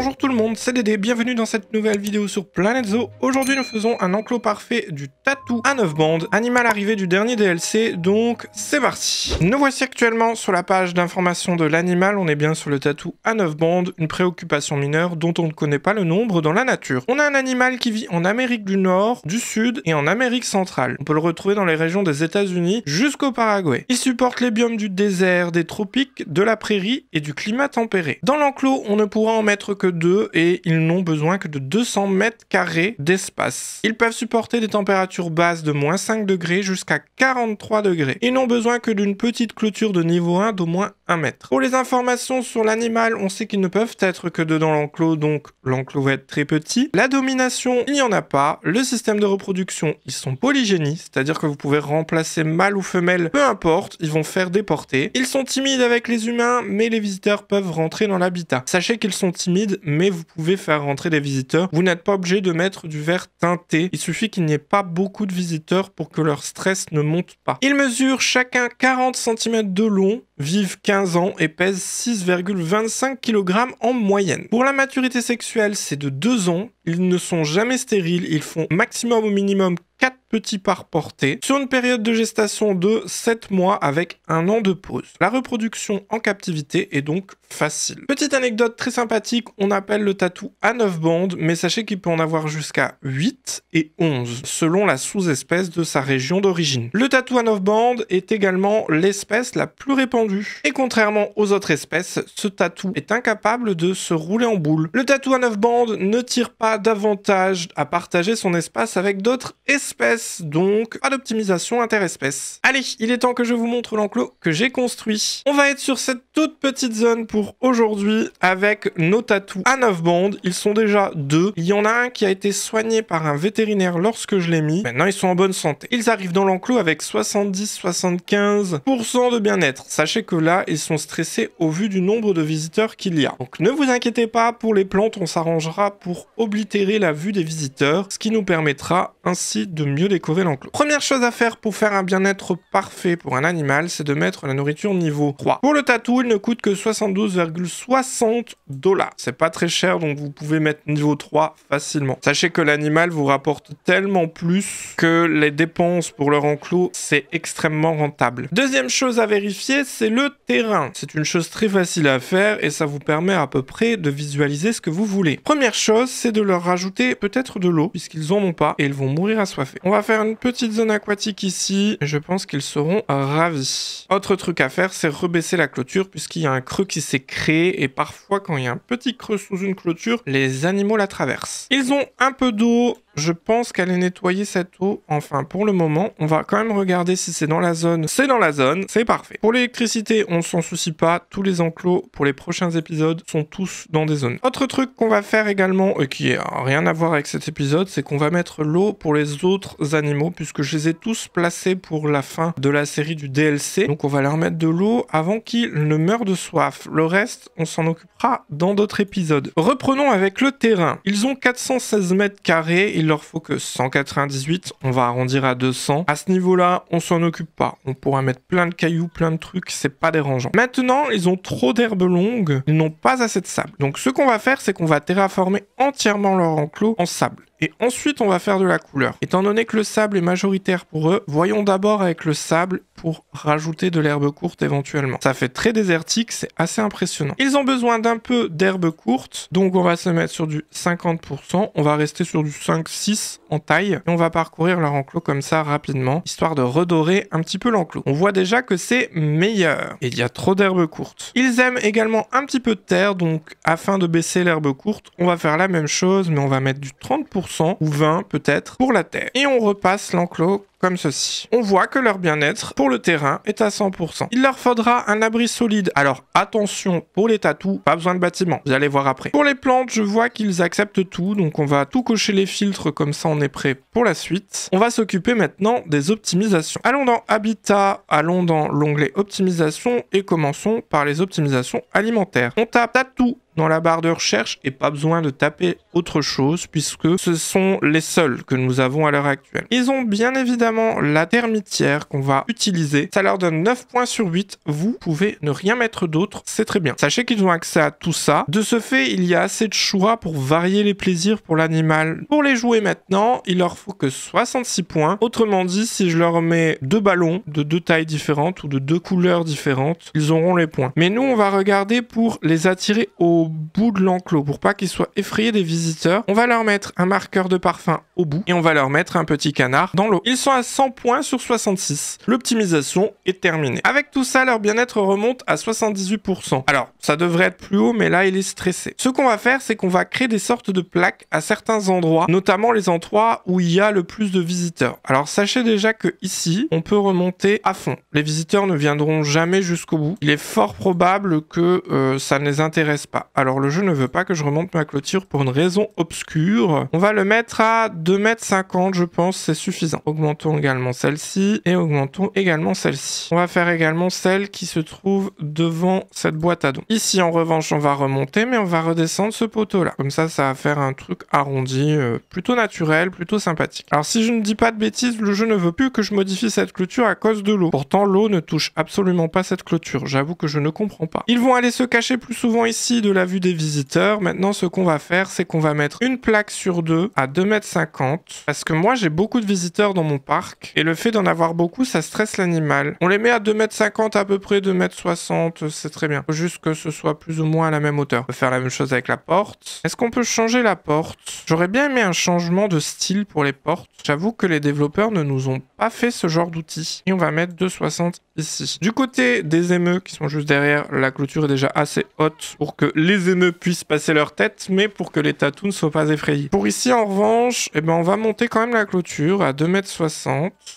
Bonjour tout le monde, c'est Dédé, bienvenue dans cette nouvelle vidéo sur Planet Zoo. Aujourd'hui nous faisons un enclos parfait du Tatou à 9 bandes, animal arrivé du dernier DLC, donc c'est parti. Nous voici actuellement sur la page d'information de l'animal, on est bien sur le Tatou à 9 bandes, une préoccupation mineure dont on ne connaît pas le nombre dans la nature. On a un animal qui vit en Amérique du Nord, du Sud et en Amérique centrale. On peut le retrouver dans les régions des États-Unis jusqu'au Paraguay. Il supporte les biomes du désert, des tropiques, de la prairie et du climat tempéré. Dans l'enclos, on ne pourra en mettre que 2 et ils n'ont besoin que de 200 mètres carrés d'espace. Ils peuvent supporter des températures basses de moins 5 degrés jusqu'à 43 degrés. Ils n'ont besoin que d'une petite clôture de niveau 1 d'au moins 1 mètre. Pour les informations sur l'animal, on sait qu'ils ne peuvent être que dedans dans l'enclos, donc l'enclos va être très petit. La domination, il n'y en a pas. Le système de reproduction, ils sont polygénies, c'est-à-dire que vous pouvez remplacer mâle ou femelle, peu importe, ils vont faire des portées. Ils sont timides avec les humains, mais les visiteurs peuvent rentrer dans l'habitat. Sachez qu'ils sont timides mais vous pouvez faire rentrer des visiteurs. Vous n'êtes pas obligé de mettre du verre teinté. Il suffit qu'il n'y ait pas beaucoup de visiteurs pour que leur stress ne monte pas. Ils mesurent chacun 40 cm de long, vivent 15 ans et pèsent 6,25 kg en moyenne. Pour la maturité sexuelle, c'est de 2 ans. Ils ne sont jamais stériles. Ils font maximum au minimum 4 petit par portée, sur une période de gestation de 7 mois avec un an de pause. La reproduction en captivité est donc facile. Petite anecdote très sympathique, on appelle le tatou à 9 bandes, mais sachez qu'il peut en avoir jusqu'à 8 et 11, selon la sous-espèce de sa région d'origine. Le tatou à 9 bandes est également l'espèce la plus répandue. Et contrairement aux autres espèces, ce tatou est incapable de se rouler en boule. Le tatou à 9 bandes ne tire pas davantage à partager son espace avec d'autres espèces donc pas d'optimisation interespèce. Allez, il est temps que je vous montre l'enclos que j'ai construit. On va être sur cette toute petite zone pour aujourd'hui avec nos tatous à 9 bandes. Ils sont déjà deux. Il y en a un qui a été soigné par un vétérinaire lorsque je l'ai mis. Maintenant, ils sont en bonne santé. Ils arrivent dans l'enclos avec 70-75% de bien-être. Sachez que là, ils sont stressés au vu du nombre de visiteurs qu'il y a. Donc ne vous inquiétez pas, pour les plantes, on s'arrangera pour oblitérer la vue des visiteurs, ce qui nous permettra ainsi de mieux décorer l'enclos. Première chose à faire pour faire un bien-être parfait pour un animal, c'est de mettre la nourriture niveau 3. Pour le tatou, il ne coûte que 72,60 dollars. C'est pas très cher, donc vous pouvez mettre niveau 3 facilement. Sachez que l'animal vous rapporte tellement plus que les dépenses pour leur enclos, c'est extrêmement rentable. Deuxième chose à vérifier, c'est le terrain. C'est une chose très facile à faire et ça vous permet à peu près de visualiser ce que vous voulez. Première chose, c'est de leur rajouter peut-être de l'eau, puisqu'ils en ont pas et ils vont mourir assoiffés. On va faire une petite zone aquatique ici. Je pense qu'ils seront ravis. Autre truc à faire, c'est rebaisser la clôture puisqu'il y a un creux qui s'est créé et parfois quand il y a un petit creux sous une clôture, les animaux la traversent. Ils ont un peu d'eau, je pense qu'elle est nettoyée cette eau. Enfin, pour le moment, on va quand même regarder si c'est dans la zone. C'est dans la zone, c'est parfait. Pour l'électricité, on s'en soucie pas. Tous les enclos pour les prochains épisodes sont tous dans des zones. Autre truc qu'on va faire également, et euh, qui n'a rien à voir avec cet épisode, c'est qu'on va mettre l'eau pour les autres animaux, puisque je les ai tous placés pour la fin de la série du DLC. Donc on va leur mettre de l'eau avant qu'ils ne meurent de soif. Le reste, on s'en occupera dans d'autres épisodes. Reprenons avec le terrain. Ils ont 416 mètres carrés, leur faut que 198, on va arrondir à 200. À ce niveau-là, on s'en occupe pas. On pourra mettre plein de cailloux, plein de trucs, c'est pas dérangeant. Maintenant, ils ont trop d'herbes longues, ils n'ont pas assez de sable. Donc ce qu'on va faire, c'est qu'on va terraformer entièrement leur enclos en sable. Et ensuite, on va faire de la couleur. Étant donné que le sable est majoritaire pour eux, voyons d'abord avec le sable pour rajouter de l'herbe courte éventuellement. Ça fait très désertique, c'est assez impressionnant. Ils ont besoin d'un peu d'herbe courte, donc on va se mettre sur du 50%. On va rester sur du 5-6 en taille. Et on va parcourir leur enclos comme ça rapidement, histoire de redorer un petit peu l'enclos. On voit déjà que c'est meilleur. il y a trop d'herbe courte. Ils aiment également un petit peu de terre, donc afin de baisser l'herbe courte, on va faire la même chose, mais on va mettre du 30% ou 20 peut-être pour la terre. Et on repasse l'enclos comme ceci. On voit que leur bien-être pour le terrain est à 100%. Il leur faudra un abri solide. Alors attention pour les tatous, pas besoin de bâtiment. Vous allez voir après. Pour les plantes, je vois qu'ils acceptent tout. Donc on va tout cocher les filtres comme ça on est prêt pour la suite. On va s'occuper maintenant des optimisations. Allons dans Habitat, allons dans l'onglet Optimisation et commençons par les optimisations alimentaires. On tape tatou dans la barre de recherche et pas besoin de taper autre chose puisque ce sont les seuls que nous avons à l'heure actuelle. Ils ont bien évidemment la termitière qu'on va utiliser. Ça leur donne 9 points sur 8. Vous pouvez ne rien mettre d'autre, c'est très bien. Sachez qu'ils ont accès à tout ça. De ce fait, il y a assez de choix pour varier les plaisirs pour l'animal. Pour les jouer maintenant, il leur faut que 66 points. Autrement dit, si je leur mets deux ballons de deux tailles différentes ou de deux couleurs différentes, ils auront les points. Mais nous, on va regarder pour les attirer au bout de l'enclos, pour pas qu'ils soient effrayés des visiteurs. On va leur mettre un marqueur de parfum au bout et on va leur mettre un petit canard dans l'eau. Ils sont 100 points sur 66. L'optimisation est terminée. Avec tout ça, leur bien-être remonte à 78%. Alors, ça devrait être plus haut, mais là, il est stressé. Ce qu'on va faire, c'est qu'on va créer des sortes de plaques à certains endroits, notamment les endroits où il y a le plus de visiteurs. Alors, sachez déjà que ici, on peut remonter à fond. Les visiteurs ne viendront jamais jusqu'au bout. Il est fort probable que euh, ça ne les intéresse pas. Alors, le jeu ne veut pas que je remonte ma clôture pour une raison obscure. On va le mettre à 2,50 m, je pense, c'est suffisant. Augmentons également celle-ci et augmentons également celle-ci. On va faire également celle qui se trouve devant cette boîte à dons. Ici, en revanche, on va remonter, mais on va redescendre ce poteau-là. Comme ça, ça va faire un truc arrondi, euh, plutôt naturel, plutôt sympathique. Alors, si je ne dis pas de bêtises, le jeu ne veut plus que je modifie cette clôture à cause de l'eau. Pourtant, l'eau ne touche absolument pas cette clôture. J'avoue que je ne comprends pas. Ils vont aller se cacher plus souvent ici de la vue des visiteurs. Maintenant, ce qu'on va faire, c'est qu'on va mettre une plaque sur deux à 2,50 m. Parce que moi, j'ai beaucoup de visiteurs dans mon parc et le fait d'en avoir beaucoup, ça stresse l'animal. On les met à 2m50 à peu près, 2m60, c'est très bien. Faut juste que ce soit plus ou moins à la même hauteur. On peut faire la même chose avec la porte. Est-ce qu'on peut changer la porte J'aurais bien aimé un changement de style pour les portes. J'avoue que les développeurs ne nous ont pas fait ce genre d'outil. Et on va mettre 2,60 ici. Du côté des émeux qui sont juste derrière, la clôture est déjà assez haute pour que les émeux puissent passer leur tête, mais pour que les tatous ne soient pas effrayés. Pour ici, en revanche, eh ben, on va monter quand même la clôture à 2 m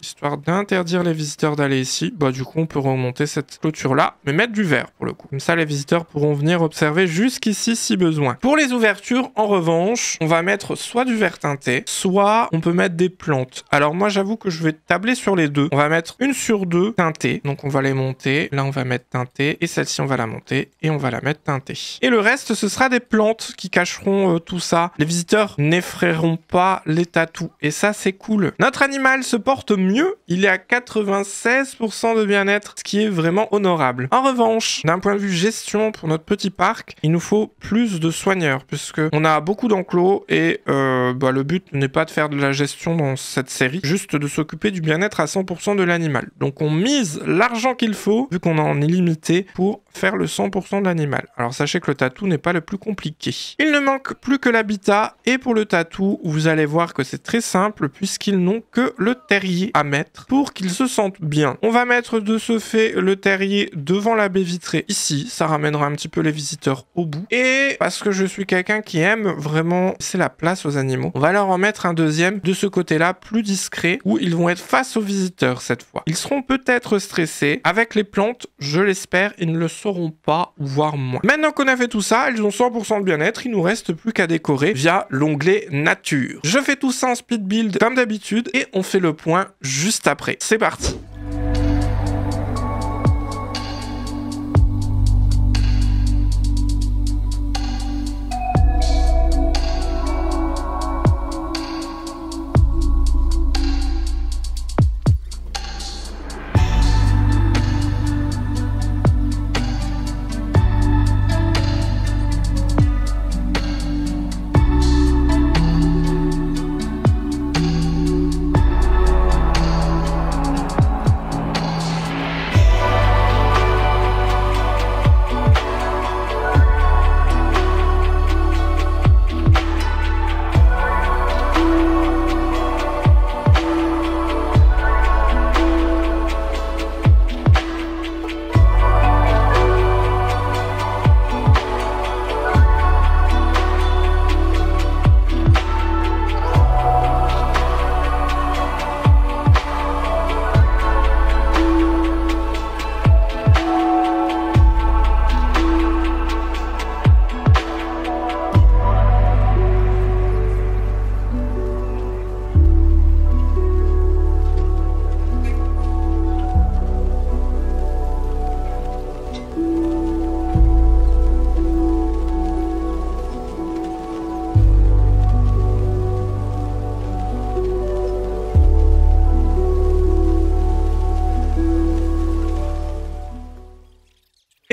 histoire d'interdire les visiteurs d'aller ici. Bah du coup, on peut remonter cette clôture-là, mais mettre du verre pour le coup. Comme ça, les visiteurs pourront venir observer jusqu'ici si besoin. Pour les ouvertures, en revanche, on va mettre soit du verre teinté, soit on peut mettre des plantes. Alors moi, j'avoue que je vais tabler sur les deux. On va mettre une sur deux teintée. Donc on va les monter. Là, on va mettre teintée. Et celle-ci, on va la monter. Et on va la mettre teintée. Et le reste, ce sera des plantes qui cacheront euh, tout ça. Les visiteurs n'effrayeront pas les tatous. Et ça, c'est cool. Notre animal se porte mieux. Il est à 96% de bien-être, ce qui est vraiment honorable. En revanche, d'un point de vue gestion pour notre petit parc, il nous faut plus de soigneurs, puisque on a beaucoup d'enclos et euh, bah, le but n'est pas de faire de la gestion dans cette série, juste de s'occuper du bien-être à 100% de l'animal. Donc on mise l'argent qu'il faut, vu qu'on en est limité, pour faire le 100% de l'animal. Alors sachez que le tatou n'est pas le plus compliqué. Il ne manque plus que l'habitat et pour le tatou, vous allez voir que c'est très simple puisqu'ils n'ont que le terrier à mettre pour qu'ils se sentent bien. On va mettre de ce fait le terrier devant la baie vitrée ici, ça ramènera un petit peu les visiteurs au bout. Et parce que je suis quelqu'un qui aime vraiment c'est la place aux animaux, on va leur en mettre un deuxième de ce côté-là plus discret où ils vont être face aux visiteurs cette fois. Ils seront peut-être stressés. Avec les plantes, je l'espère, ils ne le sont seront pas, voire moins. Maintenant qu'on a fait tout ça, ils ont 100% de bien-être, il nous reste plus qu'à décorer via l'onglet nature. Je fais tout ça en speed build comme d'habitude et on fait le point juste après. C'est parti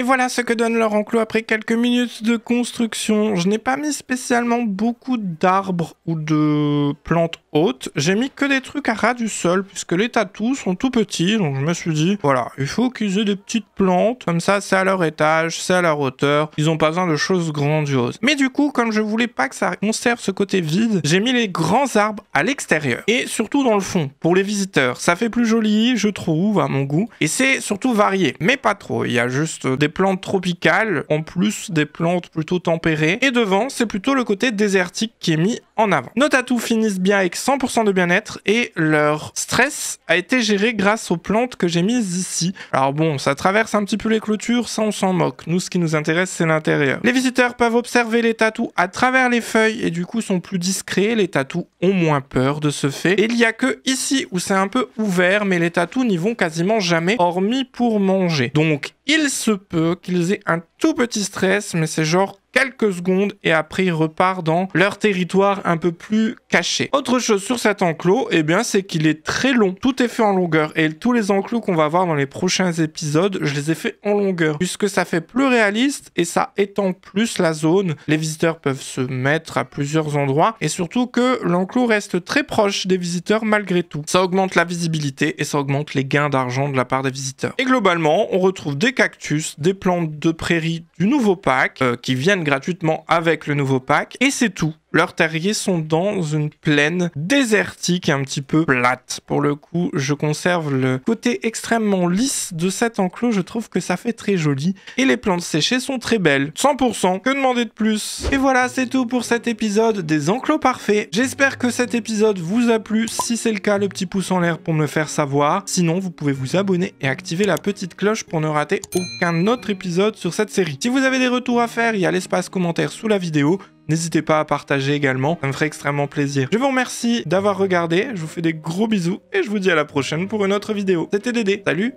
voilà ce que donne leur enclos après quelques minutes de construction. Je n'ai pas mis spécialement beaucoup d'arbres ou de plantes hautes. J'ai mis que des trucs à ras du sol puisque les tatous sont tout petits. Donc je me suis dit, voilà, il faut qu'ils aient des petites plantes. Comme ça, c'est à leur étage, c'est à leur hauteur. Ils n'ont pas besoin de choses grandioses. Mais du coup, comme je voulais pas que ça conserve ce côté vide, j'ai mis les grands arbres à l'extérieur. Et surtout dans le fond, pour les visiteurs. Ça fait plus joli, je trouve, à mon goût. Et c'est surtout varié, mais pas trop. Il y a juste des plantes tropicales, en plus des plantes plutôt tempérées. Et devant, c'est plutôt le côté désertique qui est mis en avant. Nos tatous finissent bien avec 100% de bien-être et leur stress a été géré grâce aux plantes que j'ai mises ici. Alors bon, ça traverse un petit peu les clôtures, ça on s'en moque. Nous, ce qui nous intéresse, c'est l'intérieur. Les visiteurs peuvent observer les tatous à travers les feuilles et du coup sont plus discrets. Les tatous ont moins peur de ce fait. il n'y a que ici où c'est un peu ouvert, mais les tatous n'y vont quasiment jamais, hormis pour manger. Donc, il se peut qu'ils aient un tout petit stress, mais c'est genre quelques secondes et après ils repart dans leur territoire un peu plus caché. Autre chose sur cet enclos, eh bien c'est qu'il est très long. Tout est fait en longueur et tous les enclos qu'on va voir dans les prochains épisodes, je les ai fait en longueur puisque ça fait plus réaliste et ça étend plus la zone. Les visiteurs peuvent se mettre à plusieurs endroits et surtout que l'enclos reste très proche des visiteurs malgré tout. Ça augmente la visibilité et ça augmente les gains d'argent de la part des visiteurs. Et globalement, on retrouve des cactus, des plantes de prairie du nouveau pack euh, qui viennent gratuitement avec le nouveau pack. Et c'est tout. Leurs terriers sont dans une plaine désertique, un petit peu plate. Pour le coup, je conserve le côté extrêmement lisse de cet enclos. Je trouve que ça fait très joli. Et les plantes séchées sont très belles. 100%, que demander de plus Et voilà, c'est tout pour cet épisode des enclos parfaits. J'espère que cet épisode vous a plu. Si c'est le cas, le petit pouce en l'air pour me le faire savoir. Sinon, vous pouvez vous abonner et activer la petite cloche pour ne rater aucun autre épisode sur cette série. Si vous avez des retours à faire, il y a l'espace commentaire sous la vidéo. N'hésitez pas à partager également, ça me ferait extrêmement plaisir. Je vous remercie d'avoir regardé, je vous fais des gros bisous et je vous dis à la prochaine pour une autre vidéo. C'était Dédé, salut